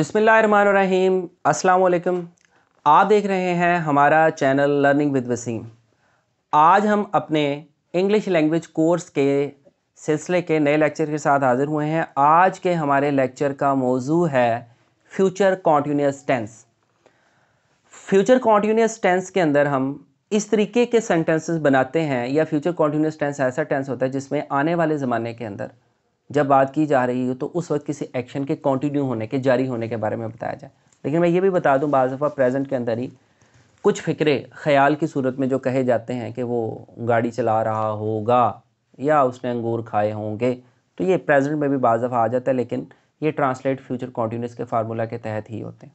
बिसमीम अस्सलाम आप देख रहे हैं हमारा चैनल लर्निंग विद वसीम आज हम अपने इंग्लिश लैंग्वेज कोर्स के सिलसिले के नए लेक्चर के साथ हाज़िर हुए हैं आज के हमारे लेक्चर का मौजू है future continuous tense future continuous tense के अंदर हम इस तरीके के सेंटेंसेस बनाते हैं या फ्यूचर कॉन्टीन्यूस टेंस ऐसा टेंस होता है जिसमें आने वाले ज़माने के अंदर जब बात की जा रही हो तो उस वक्त किसी एक्शन के कंटिन्यू होने के जारी होने के बारे में बताया जाए लेकिन मैं ये भी बता दूँ बाज़ दफ़ा प्रेजेंट के अंदर ही कुछ फ़िक्रे ख्याल की सूरत में जो कहे जाते हैं कि वो गाड़ी चला रहा होगा या उसने अंगूर खाए होंगे तो ये प्रेजेंट में भी बाज़ दफ़ा आ जाता है लेकिन ये ट्रांसलेट फ्यूचर कॉन्टीन्यूस के फार्मूला के तहत ही होते हैं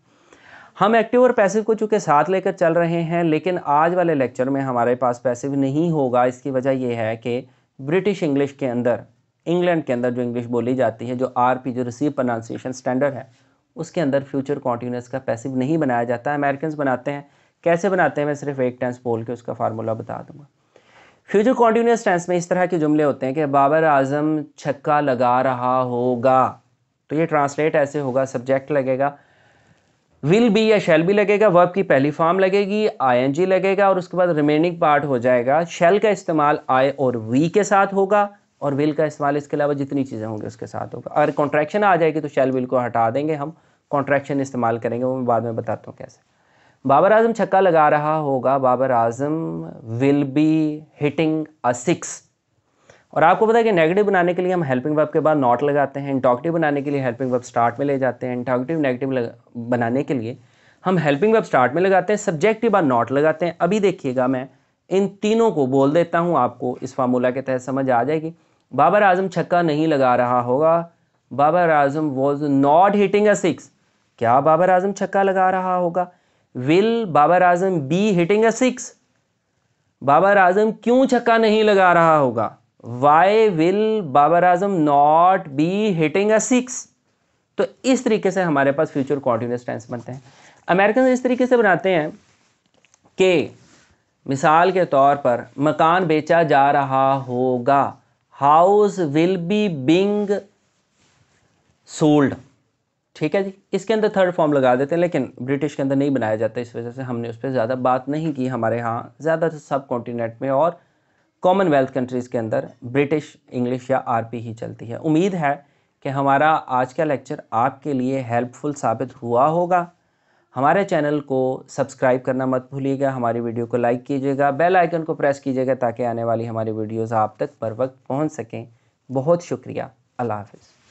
हम एक्टिव और पैसिव को चूँकि साथ लेकर चल रहे हैं लेकिन आज वाले लेक्चर में हमारे पास पैसिव नहीं होगा इसकी वजह यह है कि ब्रिटिश इंग्लिश के अंदर इंग्लैंड के अंदर जो इंग्लिश बोली जाती है जो आर पी जो रिसीव प्रोनाउंसिएशन स्टैंडर्ड है उसके अंदर फ्यूचर कॉन्टीन्यूस का पैसिव नहीं बनाया जाता है अमेरिकन बनाते हैं कैसे बनाते हैं मैं सिर्फ एक टेंस बोल के उसका फार्मूला बता दूंगा फ्यूचर कॉन्टीन्यूस टेंस में इस तरह के जुमले होते हैं कि बाबर आजम छक्का लगा रहा होगा तो ये ट्रांसलेट ऐसे होगा सब्जेक्ट लगेगा विल बी या शेल भी लगेगा वर्ब की पहली फॉर्म लगेगी जी लगेगा और उसके बाद रिमेनिंग पार्ट हो जाएगा शेल का इस्तेमाल आई और वी के साथ होगा और विल का इस्तेमाल इसके अलावा जितनी चीज़ें होंगी उसके साथ होगा अगर कॉन्ट्रैक्शन आ जाएगी तो शैल विल को हटा देंगे हम कॉन्ट्रैक्शन इस्तेमाल करेंगे वो मैं बाद में बताता हूँ कैसे बाबर आजम छक्का लगा रहा होगा Babar Azam will be hitting a six और आपको पता है कि नेगेटिव बनाने के लिए हम हेल्पिंग वर्ब के बाद नॉट लगाते हैं इंटॉक्टिव बनाने के लिए हेल्पिंग वर्ब स्टार्ट में ले जाते हैं इंटॉक्टिव नेगेटिव बनाने के लिए हम हेल्पिंग वर्ब स्टार्ट में लगाते हैं सब्जेक्ट के बाद नॉट लगाते हैं अभी देखिएगा मैं इन तीनों को बोल देता हूँ आपको इस फार्मूला के तहत समझ आ जाएगी बाबर आजम छक्का नहीं लगा रहा होगा Babar Azam was not hitting a six क्या बाबर आजम छक्का लगा रहा होगा will Babar Azam be hitting a six Babar Azam क्यों छक्का नहीं लगा रहा होगा why will Babar Azam not be hitting a six तो इस तरीके से हमारे पास फ्यूचर कॉन्टिन्यूस टेंस बनते हैं अमेरिकन इस तरीके से बनाते हैं कि मिसाल के तौर पर मकान बेचा जा रहा होगा house will be being sold ठीक है जी इसके अंदर थर्ड फॉर्म लगा देते हैं लेकिन ब्रिटिश के अंदर नहीं बनाया जाता इस वजह से हमने उस पर ज़्यादा बात नहीं की हमारे यहाँ ज़्यादा सब कॉन्टिनेंट में और कॉमनवेल्थ कंट्रीज़ के अंदर ब्रिटिश इंग्लिश या आरपी ही चलती है उम्मीद है कि हमारा आज का लेक्चर आपके लिए हेल्पफुल साबित हुआ होगा हमारे चैनल को सब्सक्राइब करना मत भूलिएगा हमारी वीडियो को लाइक कीजिएगा बेल आइकन को प्रेस कीजिएगा ताकि आने वाली हमारी वीडियोस आप तक पर वक्त पहुंच सकें बहुत शुक्रिया अल्लाह हाफिज़